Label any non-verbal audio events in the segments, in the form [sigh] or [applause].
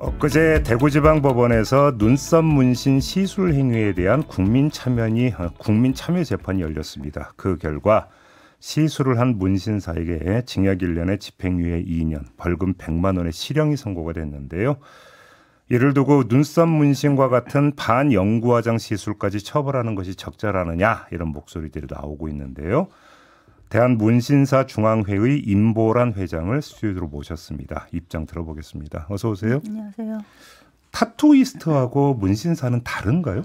엊그제 대구지방법원에서 눈썹 문신 시술 행위에 대한 국민 참여니 어, 국민 참여 재판이 열렸습니다. 그 결과 시술을 한 문신사에게 징역 1년에 집행유예 2년, 벌금 100만 원의 실형이 선고가 됐는데요. 이를 두고 눈썹 문신과 같은 반연구화장 시술까지 처벌하는 것이 적절하느냐 이런 목소리들이 나오고 있는데요. 대한문신사 중앙회의 임보란 회장을 스튜디오로 모셨습니다. 입장 들어보겠습니다. 어서 오세요. 안녕하세요. 타투이스트하고 문신사는 다른가요?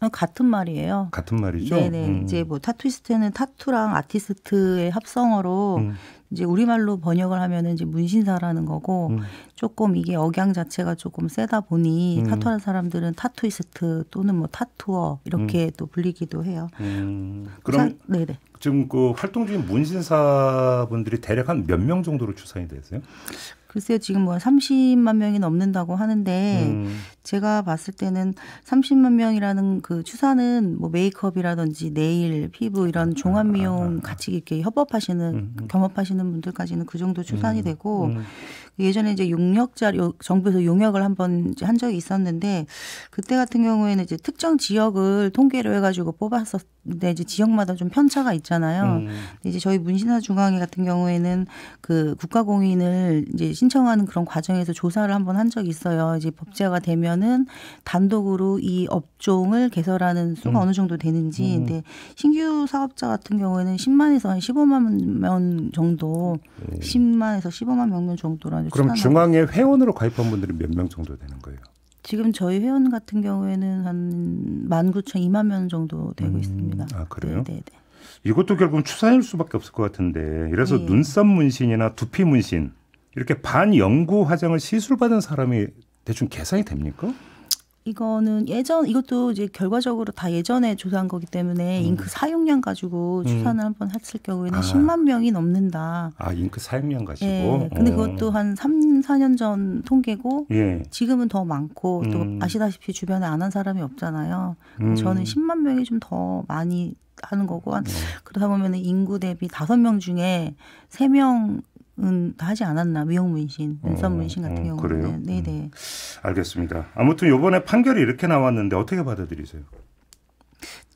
어, 같은 말이에요. 같은 말이죠. 네네. 음. 이제 뭐 타투이스트는 타투랑 아티스트의 합성어로 음. 이제 우리말로 번역을 하면은 이제 문신사라는 거고 음. 조금 이게 억양 자체가 조금 세다 보니 음. 타투하는 사람들은 타투이스트 또는 뭐 타투어 이렇게 음. 또 불리기도 해요. 음. 그럼 네 네. 지금 그 활동 중인 문신사 분들이 대략 한 몇 명 정도로 추산이 되세요? 글쎄요, 지금 뭐 30만 명이 넘는다고 하는데, 음. 제가 봤을 때는 30만 명이라는 그 추산은 뭐 메이크업이라든지 네일, 피부 이런 아, 아, 아. 종합미용 같이 이렇게 협업하시는, 음. 경업하시는 음. 하는 분들까지는 그 정도 추산이 음. 되고 음. 예전에 이제 용역자 정부에서 용역을 한번 한 적이 있었는데 그때 같은 경우에는 이제 특정 지역을 통계로 해가지고 뽑았었. 근데 이제 지역마다 좀 편차가 있잖아요. 음. 이제 저희 문신사 중앙회 같은 경우에는 그 국가공인을 이제 신청하는 그런 과정에서 조사를 한번 한 적이 있어요. 이제 법제화가 되면은 단독으로 이 업종을 개설하는 수가 음. 어느 정도 되는지. 음. 근데 신규 사업자 같은 경우에는 10만에서 한 15만 명 정도, 음. 10만에서 15만 명 정도라는. 그럼 중앙회 회원으로 가입한 분들이 몇 명 정도 되는 거예요? 지금 저희 회원 같은 경우에는 한 19,000, 2만 명 정도 되고 음, 있습니다. 아, 그래요? 네, 네. 네. 이것도 결국은 추산일 수밖에 없을 것 같은데 이래서 네. 눈썹 문신이나 두피 문신 이렇게 반연구 화장을 시술받은 사람이 대충 계산이 됩니까? 이거는 예전 이것도 이제 결과적으로 다 예전에 조사한 거기 때문에 음. 잉크 사용량 가지고 음. 추산을 음. 한번 했을 경우에는 아. 10만 명이 넘는다. 아 잉크 사용량 가지고. 예. 어. 근데 오. 그것도 한 3, 4년 전 통계고 예. 지금은 더 많고 또 음. 아시다시피 주변에 안 한 사람이 없잖아요. 음. 저는 10만 명이 좀 더 많이 하는 거고 한, 네. 그러다 보면 은 인구 대비 5명 중에 3명 음, 다 하지 않았나 미용 문신, 눈썹 어, 문신 같은 어, 어, 경우는 네, 네. 음. 알겠습니다. 아무튼 요번에 판결이 이렇게 나왔는데 어떻게 받아들이세요?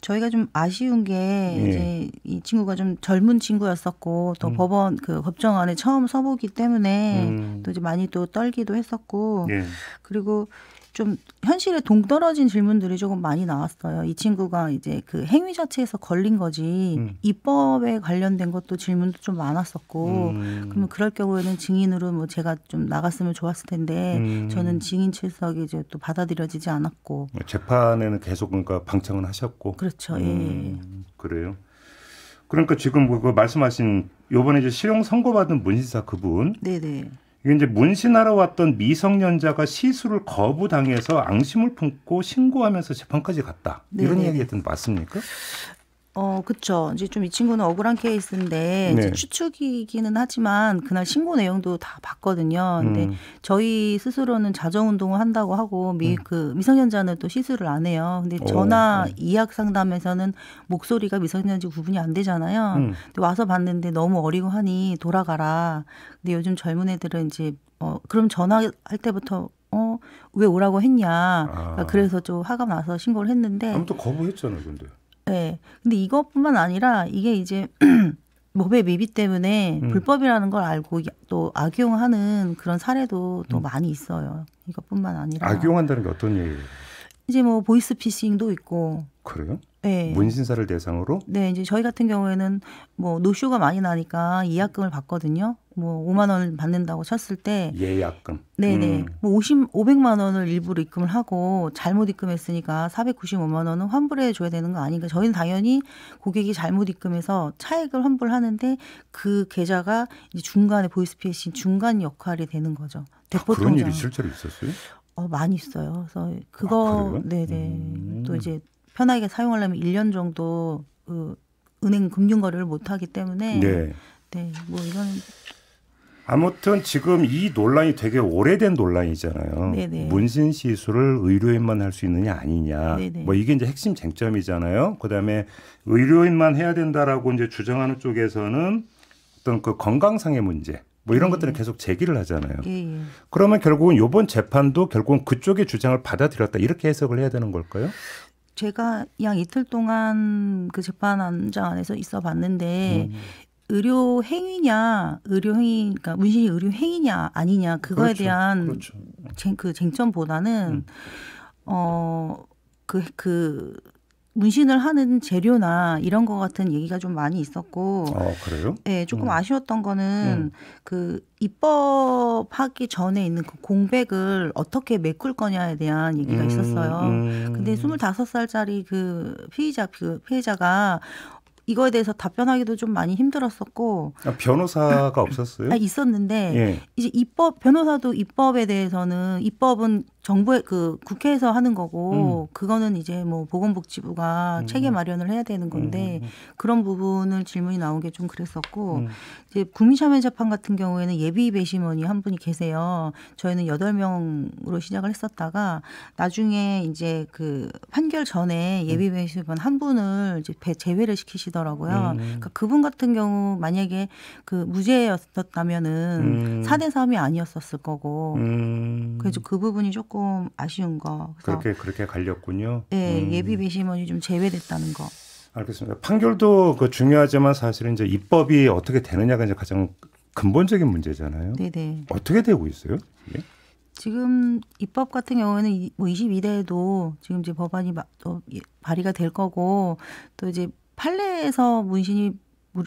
저희가 좀 아쉬운 게 예. 이제 이 친구가 좀 젊은 친구였었고 또 음. 법원 그 법정안에 처음 서보기 때문에 음. 또 이제 많이 또 떨기도 했었고 예. 그리고 좀 현실에 동떨어진 질문들이 조금 많이 나왔어요. 이 친구가 이제 그 행위 자체에서 걸린 거지 음. 입법에 관련된 것도 질문도 좀 많았었고 음. 그러면 그럴 경우에는 증인으로 뭐 제가 좀 나갔으면 좋았을 텐데 음. 저는 증인 출석이 이제 또 받아들여지지 않았고 네, 재판에는 계속 그러니까 방청은 하셨고 그렇죠. 음, 예. 그래요. 그러니까 지금 뭐 그 말씀하신 요번에 이제 실형 선고받은 문신사 그분 네네. 이게 이제 문신하러 왔던 미성년자가 시술을 거부당해서 앙심을 품고 신고하면서 재판까지 갔다. 네 이런 이야기했던데 맞습니까? 어, 그쵸. 이제 좀 이 친구는 억울한 케이스인데, 네. 추측이기는 하지만, 그날 신고 내용도 다 봤거든요. 근데 음. 저희 스스로는 자정운동을 한다고 하고, 미, 음. 그, 미성년자는 또 시술을 안 해요. 근데 전화 네. 이약 상담에서는 목소리가 미성년자 구분이 안 되잖아요. 음. 근데 와서 봤는데 너무 어리고 하니 돌아가라. 근데 요즘 젊은 애들은 이제, 어, 그럼 전화할 때부터 어, 왜 오라고 했냐. 그러니까 아. 그래서 좀 화가 나서 신고를 했는데. 아무튼 거부했잖아요, 근데. 네. 근데 이것뿐만 아니라 이게 이제 법의 [clears throat] 미비 때문에 음. 불법이라는 걸 알고 또 악용하는 그런 사례도 또 음. 많이 있어요. 이것뿐만 아니라 악용한다는 게 어떤 얘기예요? 이제 뭐 보이스 피싱도 있고. 그래요? 네. 문신사를 대상으로? 네, 이제 저희 같은 경우에는 뭐 노쇼가 많이 나니까 예약금을 받거든요. 뭐 5만 원을 받는다고 쳤을 때 예약금. 네, 네. 음. 뭐 50, 500만 원을 일부러 입금을 하고 잘못 입금했으니까 495만 원은 환불해 줘야 되는 거 아닌가? 저희는 당연히 고객이 잘못 입금해서 차액을 환불하는데 그 계좌가 이제 중간에 보이스피싱 중간 역할이 되는 거죠. 아, 그런 통장. 일이 실제로 있었어요? 어, 많이 써요. 그래서 그거 아, 네네 음. 또 이제 편하게 사용하려면 1년 정도 그 은행 금융 거래를 못 하기 때문에 네. 네. 뭐 이런 아무튼 지금 이 논란이 되게 오래된 논란이잖아요. 네네. 문신 시술을 의료인만 할 수 있느냐 아니냐. 네네. 뭐 이게 이제 핵심 쟁점이잖아요. 그다음에 의료인만 해야 된다라고 이제 주장하는 쪽에서는 어떤 그 건강상의 문제 뭐 이런 예. 것들을 계속 제기를 하잖아요. 예, 예. 그러면 결국은 요번 재판도 결국은 그쪽의 주장을 받아들였다 이렇게 해석을 해야 되는 걸까요? 제가 양 이틀 동안 그 재판장 안 안에서 있어 봤는데 음. 의료 행위냐, 의료 행위, 그러니까 문신이 의료 행위냐 아니냐 그거에 그렇죠. 대한 그렇죠. 쟁, 그 쟁점보다는 음. 어그그 그, 그 문신을 하는 재료나 이런 것 같은 얘기가 좀 많이 있었고. 아, 그래요? 네, 조금 음. 아쉬웠던 거는 음. 그 입법하기 전에 있는 그 공백을 어떻게 메꿀 거냐에 대한 얘기가 음, 있었어요. 근데 음. 스물다섯 살짜리그 피의자 그 피해자가 이거에 대해서 답변하기도 좀 많이 힘들었었고 아, 변호사가 없었어요? 아, 있었는데 예. 이제 입법 변호사도 입법에 대해서는 입법은 정부의 그 국회에서 하는 거고 음. 그거는 이제 뭐 보건복지부가 음. 체계 마련을 해야 되는 건데 음. 음, 음. 그런 부분을 질문이 나온 게 좀 그랬었고 음. 이제 국민참여 재판 같은 경우에는 예비 배심원이 한 분이 계세요. 저희는 여덟 명으로 시작을 했었다가 나중에 이제 그 판결 전에 예비 배심원 한 분을 이제 제외를 시키시더라고요. 그러니까 그분 같은 경우 만약에 그 무죄였었다면은 사대삼이 아니었었을 거고 그래서 그 부분이 조금 조금 아쉬운 거. 그렇게 그렇게 갈렸군요. 네, 음. 예비 배심원이 좀 제외됐다는 거. 알겠습니다. 판결도 그 중요하지만 사실은 이제 입법이 어떻게 되느냐가 이제 가장 근본적인 문제잖아요. 네네. 네. 어떻게 되고 있어요? 예? 지금 입법 같은 경우에는 뭐 22대에도 지금 이제 법안이 예, 발의가 될 거고 또 이제 판례에서 문신이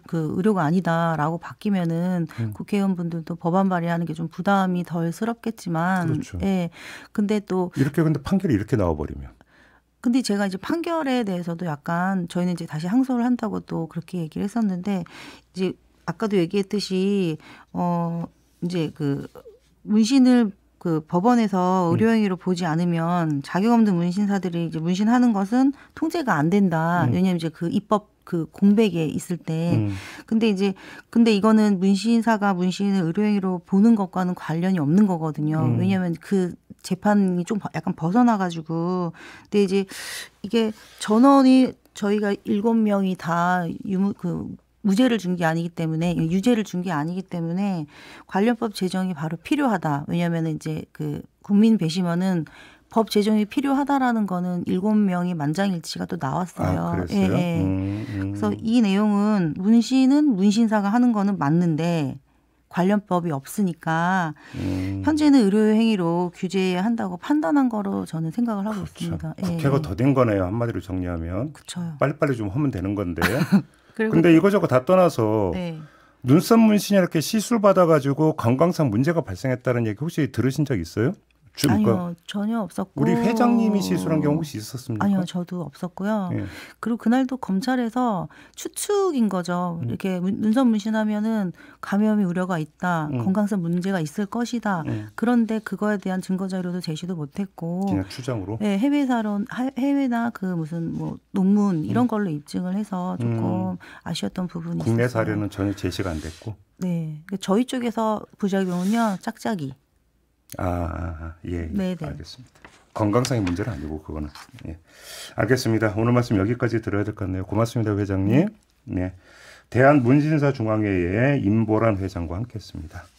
그 의료가 아니다라고 바뀌면은 음. 국회의원분들도 법안 발의하는 게 좀 부담이 덜스럽겠지만 그렇죠. 예. 근데 또 이렇게 근데 판결이 이렇게 나와 버리면 근데 제가 이제 판결에 대해서도 약간 저희는 이제 다시 항소를 한다고 또 그렇게 얘기를 했었는데 이제 아까도 얘기했듯이 어 이제 그 문신을 그 법원에서 음. 의료행위로 음. 보지 않으면 자격 없는 문신사들이 이제 문신하는 것은 통제가 안 된다. 음. 왜냐하면 이제 그 입법 그 공백에 있을 때 음. 근데 이제 근데 이거는 문신사가 문신을 의료행위로 보는 것과는 관련이 없는 거거든요. 음. 왜냐하면 그 재판이 좀 약간 벗어나 가지고 근데 이제 이게 전원이 저희가 일곱 명이 다 유무 그 무죄를 준 게 아니기 때문에 유죄를 준 게 아니기 때문에 관련법 제정이 바로 필요하다. 왜냐하면 이제 그 국민 배심원은 법 제정이 필요하다라는 거는 일곱 명이 만장일치가 또 나왔어요. 아, 그 예, 예. 음, 음. 그래서 이 내용은 문신은 문신사가 하는 거는 맞는데 관련법이 없으니까 음. 현재는 의료 행위로 규제한다고 판단한 거로 저는 생각을 하고 그쵸. 그렇죠. 있습니다. 예. 국회가 예. 더딘 거네요. 한마디로 정리하면. 그쵸. 그렇죠. 빨리빨리 좀 하면 되는 건데. [laughs] 근데 이거저거 다 떠나서 네. 눈썹 문신이 이렇게 시술 받아가지고 건강상 문제가 발생했다는 얘기 혹시 들으신 적 있어요? 아니요 전혀 없었고 우리 회장님이 시술한 경우 혹시 있었습니까? 아니요 저도 없었고요. 예. 그리고 그날도 검찰에서 추측인 거죠. 음. 이렇게 눈썹 문신하면은 감염이 우려가 있다, 음. 건강상 문제가 있을 것이다. 음. 그런데 그거에 대한 증거 자료도 제시도 못했고 그냥 추정으로. 네 예, 해외사론 해외나 그 무슨 뭐 논문 이런 음. 걸로 입증을 해서 조금 음. 아쉬웠던 부분이 국내 사례는 전혀 제시가 안 됐고. 네 저희 쪽에서 부작용은요 짝짝이. 아, 아, 아, 예. 네, 알겠습니다. 건강상의 문제는 아니고 그거는. 예. 알겠습니다. 오늘 말씀 여기까지 들어야 될 것 같네요. 고맙습니다, 회장님. 네. 대한문신사 중앙회의 임보란 회장과 함께했습니다.